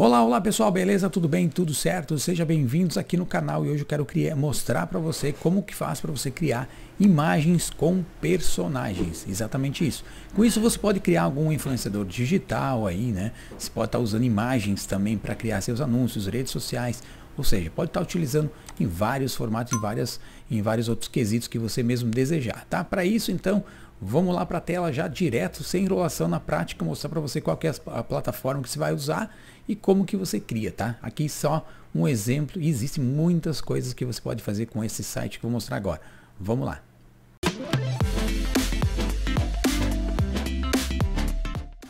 Olá, olá pessoal, beleza? Tudo bem? Tudo certo? Sejam bem-vindos aqui no canal e hoje eu quero criar, mostrar para você como que faz para você criar imagens com personagens, exatamente isso. Com isso você pode criar algum influenciador digital aí, né? Você pode estar tá usando imagens também para criar seus anúncios, redes sociais, ou seja, pode estar tá utilizando em vários formatos, em, várias, em vários outros quesitos que você mesmo desejar, tá? Para isso, então, Vamos lá para a tela já direto, sem enrolação na prática, mostrar para você qual é a plataforma que você vai usar e como que você cria, tá? Aqui só um exemplo e existem muitas coisas que você pode fazer com esse site que eu vou mostrar agora. Vamos lá.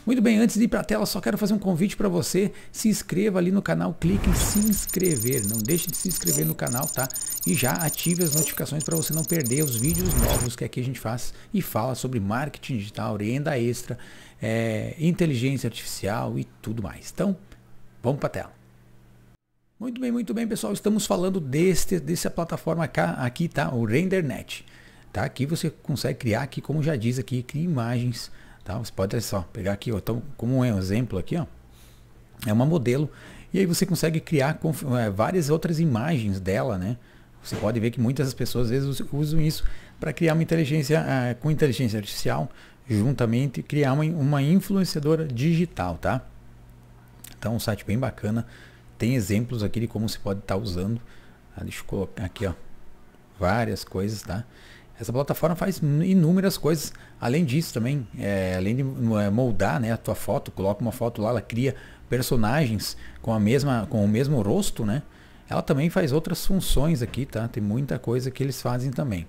Muito bem, antes de ir para a tela, só quero fazer um convite para você. Se inscreva ali no canal, clique em se inscrever. Não deixe de se inscrever no canal, tá? E já ative as notificações para você não perder os vídeos novos que aqui a gente faz e fala sobre marketing digital, renda extra, é, inteligência artificial e tudo mais. Então, vamos para a tela. Muito bem, muito bem, pessoal. Estamos falando deste, dessa plataforma aqui, tá? O RenderNet. Tá? Aqui você consegue criar, aqui, como já diz aqui, cria imagens Tá? Você pode só pegar aqui, ó, então, como é um exemplo aqui, ó, é uma modelo. E aí você consegue criar é, várias outras imagens dela, né? Você pode ver que muitas pessoas às vezes usam isso para criar uma inteligência é, com inteligência artificial, juntamente criar uma, uma influenciadora digital, tá? Então um site bem bacana, tem exemplos aqui de como você pode estar tá usando. Ah, deixa eu colocar aqui, ó, várias coisas, tá? Essa plataforma faz inúmeras coisas. Além disso também, é, além de é, moldar né, a tua foto, coloca uma foto lá, ela cria personagens com, a mesma, com o mesmo rosto, né? Ela também faz outras funções aqui, tá? Tem muita coisa que eles fazem também.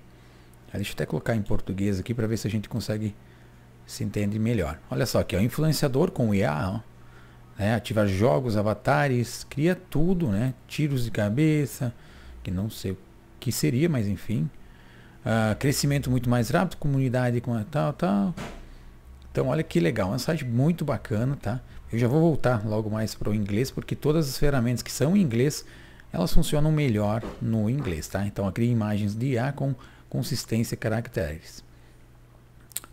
Ah, deixa eu até colocar em português aqui para ver se a gente consegue se entende melhor. Olha só aqui, ó, influenciador com IA, ó, né? ativa jogos, avatares, cria tudo, né? Tiros de cabeça, que não sei o que seria, mas enfim uh, crescimento muito mais rápido, comunidade com tal, tal. Então, olha que legal, é um site muito bacana, tá? Eu já vou voltar logo mais para o inglês, porque todas as ferramentas que são em inglês, elas funcionam melhor no inglês, tá? Então, aqui imagens de IA com consistência e caracteres.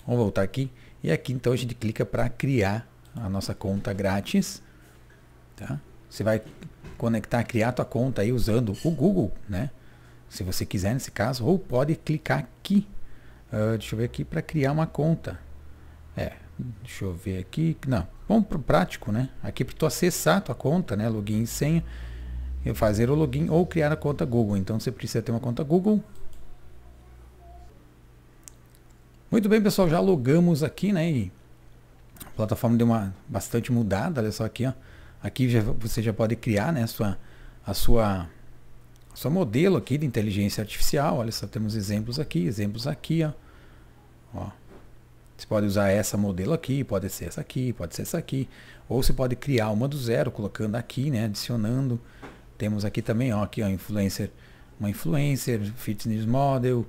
Vamos voltar aqui. E aqui, então, a gente clica para criar a nossa conta grátis, tá? Você vai conectar, criar a tua conta aí usando o Google, né? se você quiser nesse caso, ou pode clicar aqui, uh, deixa eu ver aqui, para criar uma conta. É, deixa eu ver aqui, não, vamos para o prático, né? Aqui para tu acessar a tua conta, né, login e senha, fazer o login ou criar a conta Google. Então você precisa ter uma conta Google. Muito bem, pessoal, já logamos aqui, né, e a plataforma deu uma bastante mudada, olha só aqui, ó. Aqui já, você já pode criar, né, a sua, a sua só modelo aqui de inteligência artificial. Olha só, temos exemplos aqui, exemplos aqui. Ó. ó. Você pode usar essa modelo aqui, pode ser essa aqui, pode ser essa aqui. Ou você pode criar uma do zero, colocando aqui, né? adicionando. Temos aqui também, ó, aqui, ó, influencer, uma influencer, fitness model,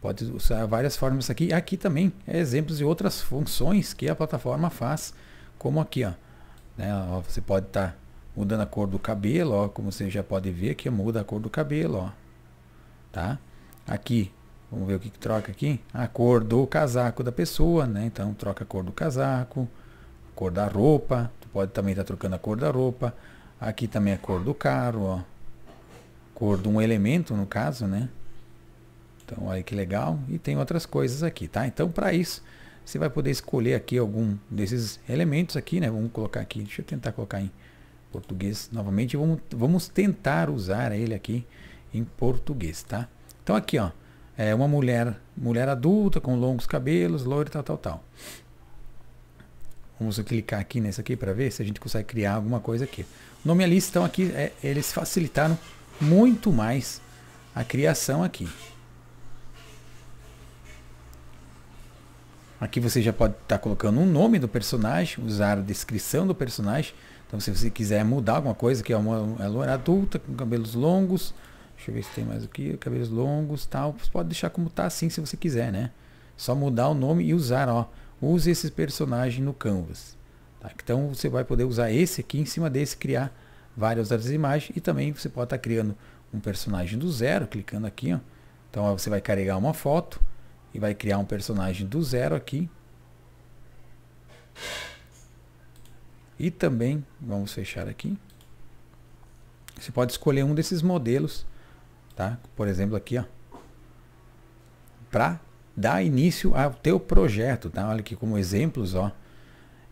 pode usar várias formas aqui. Aqui também é exemplos de outras funções que a plataforma faz, como aqui, ó. Né? Ó, você pode estar tá mudando a cor do cabelo, ó, como você já pode ver aqui, muda a cor do cabelo, ó, tá? Aqui, vamos ver o que, que troca aqui, a cor do casaco da pessoa, né? Então troca a cor do casaco, a cor da roupa, tu pode também estar tá trocando a cor da roupa, aqui também a cor do carro, ó, cor de um elemento no caso, né? Então olha que legal, e tem outras coisas aqui, tá? Então para isso você vai poder escolher aqui algum desses elementos aqui, né? Vamos colocar aqui, deixa eu tentar colocar em português novamente. Vamos, vamos tentar usar ele aqui em português, tá? Então aqui, ó, é uma mulher, mulher adulta com longos cabelos, loira, tal, tal, tal. Vamos clicar aqui nessa aqui para ver se a gente consegue criar alguma coisa aqui. O nome ali estão aqui, é, eles facilitaram muito mais a criação aqui. Aqui você já pode estar tá colocando um nome do personagem, usar a descrição do personagem então, se você quiser mudar alguma coisa, que é uma ela é era adulta, com cabelos longos, deixa eu ver se tem mais aqui, cabelos longos tal, você pode deixar como tá assim se você quiser, né? Só mudar o nome e usar, ó. Use esse personagem no Canvas. Tá? Então, você vai poder usar esse aqui em cima desse, criar várias outras imagens e também você pode estar tá criando um personagem do zero, clicando aqui, ó. Então, ó, você vai carregar uma foto e vai criar um personagem do zero aqui. E também, vamos fechar aqui. Você pode escolher um desses modelos, tá? Por exemplo, aqui, ó. Para dar início ao teu projeto, tá? Olha aqui como exemplos, ó.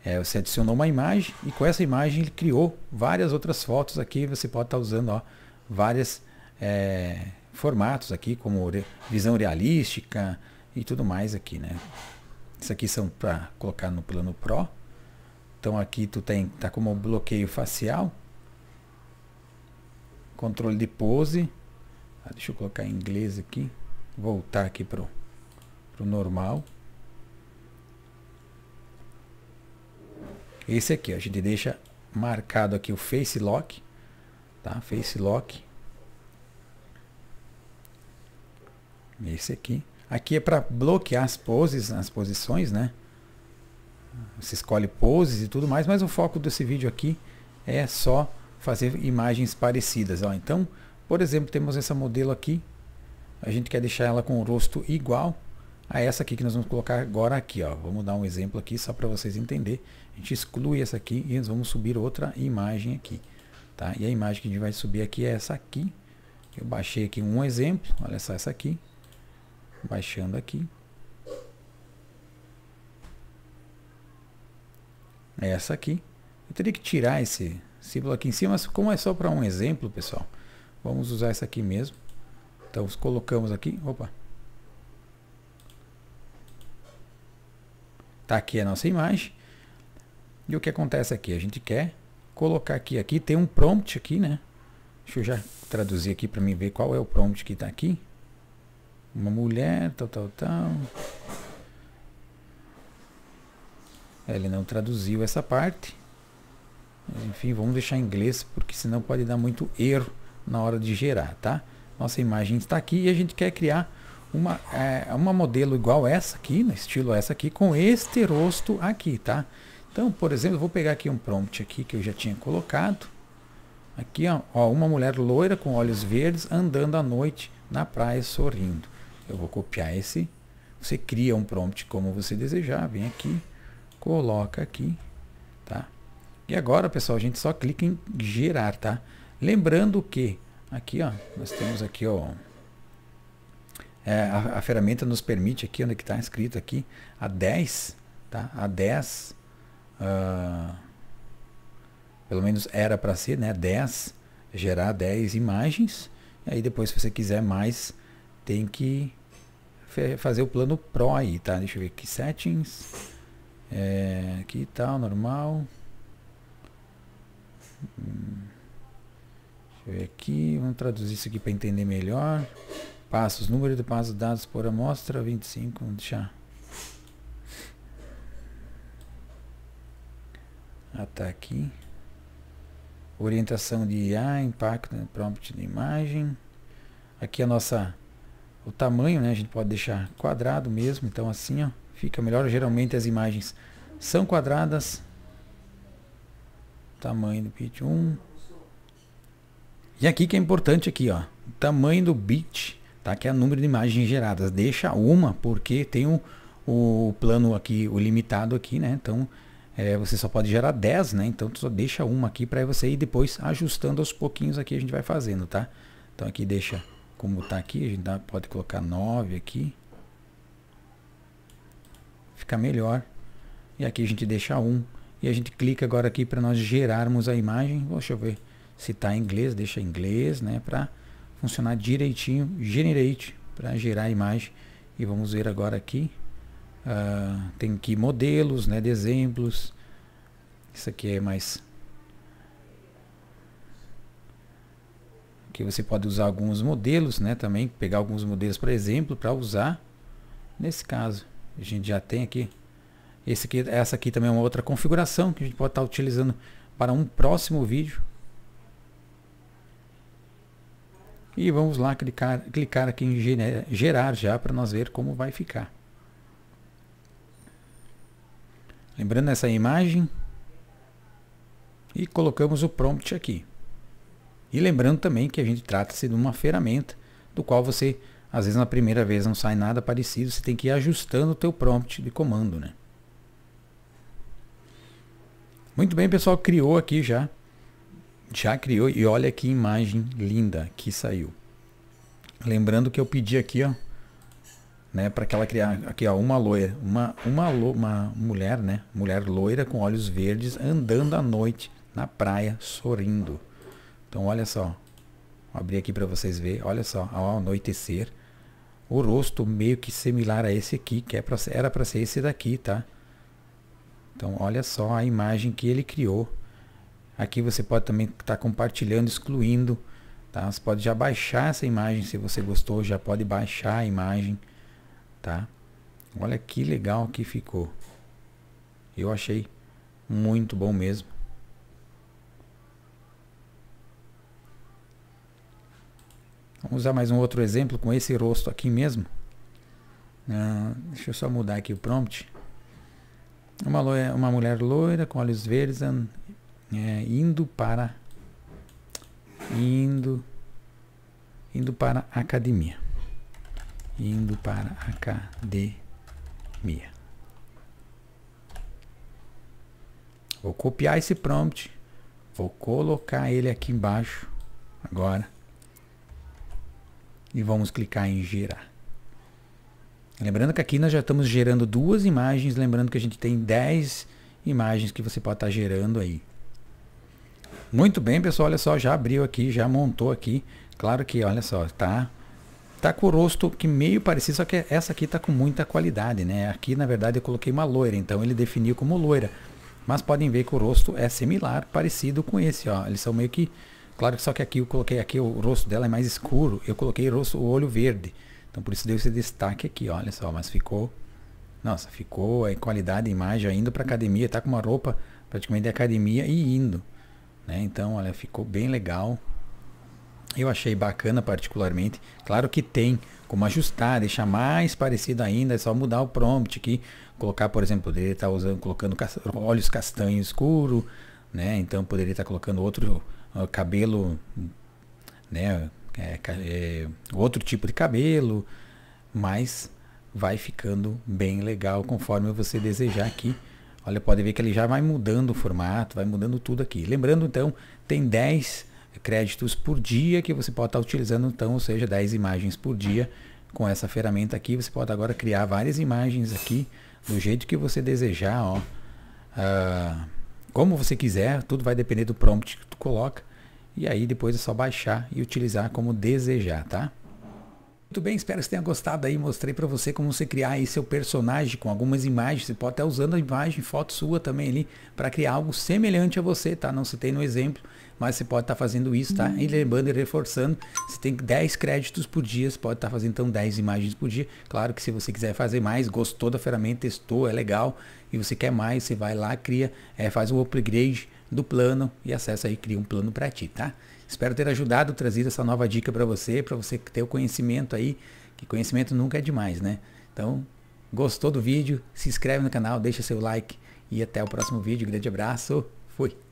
É, você adicionou uma imagem e com essa imagem ele criou várias outras fotos aqui. Você pode estar tá usando, ó, várias é, formatos aqui, como visão realística e tudo mais aqui, né? Isso aqui são para colocar no plano Pro. Então aqui tu tem, tá como bloqueio facial, controle de pose, ah, deixa eu colocar em inglês aqui, voltar aqui pro, pro normal. Esse aqui, ó, a gente deixa marcado aqui o face lock, tá? Face lock. Esse aqui. Aqui é para bloquear as poses, as posições, né? Você escolhe poses e tudo mais, mas o foco desse vídeo aqui é só fazer imagens parecidas. Ó. Então, por exemplo, temos essa modelo aqui. A gente quer deixar ela com o rosto igual a essa aqui que nós vamos colocar agora aqui. Ó. Vamos dar um exemplo aqui só para vocês entenderem. A gente exclui essa aqui e nós vamos subir outra imagem aqui. Tá? E a imagem que a gente vai subir aqui é essa aqui. Eu baixei aqui um exemplo. Olha só essa aqui. Baixando aqui. é essa aqui. Eu teria que tirar esse símbolo aqui em cima, mas como é só para um exemplo, pessoal, vamos usar essa aqui mesmo. Então, colocamos aqui, opa. Tá aqui a nossa imagem. E o que acontece aqui? A gente quer colocar aqui, aqui tem um prompt aqui, né? Deixa eu já traduzir aqui para mim ver qual é o prompt que está aqui. Uma mulher, tal, tal, tal. Ele não traduziu essa parte. Enfim, vamos deixar em inglês, porque senão pode dar muito erro na hora de gerar, tá? Nossa imagem está aqui e a gente quer criar uma, é, uma modelo igual essa aqui, no estilo essa aqui, com este rosto aqui, tá? Então, por exemplo, eu vou pegar aqui um prompt aqui que eu já tinha colocado. Aqui, ó, ó, uma mulher loira com olhos verdes andando à noite na praia sorrindo. Eu vou copiar esse. Você cria um prompt como você desejar, vem aqui, coloca aqui, tá? E agora, pessoal, a gente só clica em gerar, tá? Lembrando que aqui, ó, nós temos aqui, ó, é, a, a, ferramenta nos permite aqui, onde é que está escrito aqui, a 10, tá? A 10, uh, ah, pelo menos era para ser, né? 10, gerar 10 imagens. E aí depois, se você quiser mais, tem que fazer o plano Pro aí, tá? Deixa eu ver aqui, Settings é, aqui tal, tá, normal. Deixa eu ver aqui, vamos traduzir isso aqui para entender melhor. Passos, número de passos dados por amostra, 25, vamos deixar. Ah, tá aqui. Orientação de IA, impacto, prompt de imagem. Aqui a nossa, o tamanho, né, a gente pode deixar quadrado mesmo, então assim, ó. Fica melhor. Geralmente as imagens são quadradas. Tamanho do bit 1. E aqui que é importante aqui, ó. Tamanho do bit, tá? Que é o número de imagens geradas. Deixa uma, porque tem o, o plano aqui, o limitado aqui, né? Então, é, você só pode gerar 10, né? Então, só deixa uma aqui para você ir depois ajustando aos pouquinhos aqui a gente vai fazendo, tá? Então, aqui deixa como tá aqui, a gente dá, pode colocar 9 aqui fica melhor. E aqui a gente deixa um. E a gente clica agora aqui para nós gerarmos a imagem. Deixa eu ver se está em inglês, deixa em inglês, né? Para funcionar direitinho. Generate para gerar a imagem. E vamos ver agora aqui. Uh, tem aqui modelos, né? De exemplos. Isso aqui é mais... Aqui você pode usar alguns modelos, né? Também pegar alguns modelos, por exemplo, para usar nesse caso. A gente já tem aqui. Esse aqui, essa aqui também é uma outra configuração que a gente pode estar utilizando para um próximo vídeo. E vamos lá clicar, clicar aqui em gerar já para nós ver como vai ficar. Lembrando essa imagem. E colocamos o prompt aqui. E lembrando também que a gente trata-se de uma ferramenta do qual você às vezes na primeira vez não sai nada parecido, você tem que ir ajustando o teu prompt de comando, né? Muito bem, pessoal, criou aqui já. Já criou e olha que imagem linda que saiu. Lembrando que eu pedi aqui, ó, né, para que ela criar aqui, ó, uma loira, uma uma, lo, uma mulher, né, mulher loira com olhos verdes andando à noite na praia sorrindo. Então olha só, Vou abrir aqui para vocês ver. Olha só, ao anoitecer, o rosto meio que similar a esse aqui, que é pra, era para ser esse daqui, tá? Então, olha só a imagem que ele criou. Aqui você pode também estar tá compartilhando, excluindo. Tá? Você pode já baixar essa imagem, se você gostou, já pode baixar a imagem. Tá? Olha que legal que ficou. Eu achei muito bom mesmo. Vamos usar mais um outro exemplo com esse rosto aqui mesmo. Ah, deixa eu só mudar aqui o prompt. Uma, loira, eh, uma mulher loira com olhos verdes and, é, indo para indo indo para a academia. Indo para a academia. Vou copiar esse prompt, vou colocar ele aqui embaixo agora e vamos clicar em gerar. Lembrando que aqui nós já estamos gerando duas imagens, lembrando que a gente tem 10 imagens que você pode estar tá gerando aí. Muito bem, pessoal, olha só, já abriu aqui, já montou aqui. Claro que, olha só, tá tá com o rosto que meio parecido, só que essa aqui tá com muita qualidade, né? Aqui, na verdade, eu coloquei uma loira, então ele definiu como loira. Mas podem ver que o rosto é similar, parecido com esse, ó. Eles são meio que Claro que só que aqui eu coloquei aqui o rosto dela é mais escuro, eu coloquei o, rosto, o olho verde. Então por isso deu esse destaque aqui, olha só, mas ficou nossa, ficou a é qualidade de imagem indo para academia, tá com uma roupa praticamente de academia e indo, né? Então, olha, ficou bem legal. Eu achei bacana particularmente. Claro que tem como ajustar, deixar mais parecido ainda, é só mudar o prompt aqui, colocar, por exemplo, poderia estar tá usando colocando olhos castanho escuro, né? Então poderia estar tá colocando outro cabelo, né? É, é, outro tipo de cabelo, mas vai ficando bem legal conforme você desejar aqui. Olha, pode ver que ele já vai mudando o formato, vai mudando tudo aqui. Lembrando então, tem 10 créditos por dia que você pode estar tá utilizando então, ou seja, 10 imagens por dia com essa ferramenta aqui. Você pode agora criar várias imagens aqui do jeito que você desejar, ó. Uh, como você quiser, tudo vai depender do prompt que tu coloca. E aí depois é só baixar e utilizar como desejar, tá? Muito bem, espero que você tenha gostado aí. Mostrei para você como você criar aí seu personagem com algumas imagens. Você pode estar usando a imagem, foto sua também ali, para criar algo semelhante a você, tá? Não citei no exemplo, mas você pode estar tá fazendo isso, tá? E lembrando e reforçando, você tem 10 créditos por dia, você pode estar tá fazendo então 10 imagens por dia. Claro que se você quiser fazer mais, gostou da ferramenta, testou, é legal, e você quer mais, você vai lá, cria, é, faz um upgrade do plano e acessa aí, cria um plano para ti, tá? Espero ter ajudado, trazido essa nova dica para você, para você ter o conhecimento aí, que conhecimento nunca é demais, né? Então, gostou do vídeo? Se inscreve no canal, deixa seu like e até o próximo vídeo. Grande abraço, fui!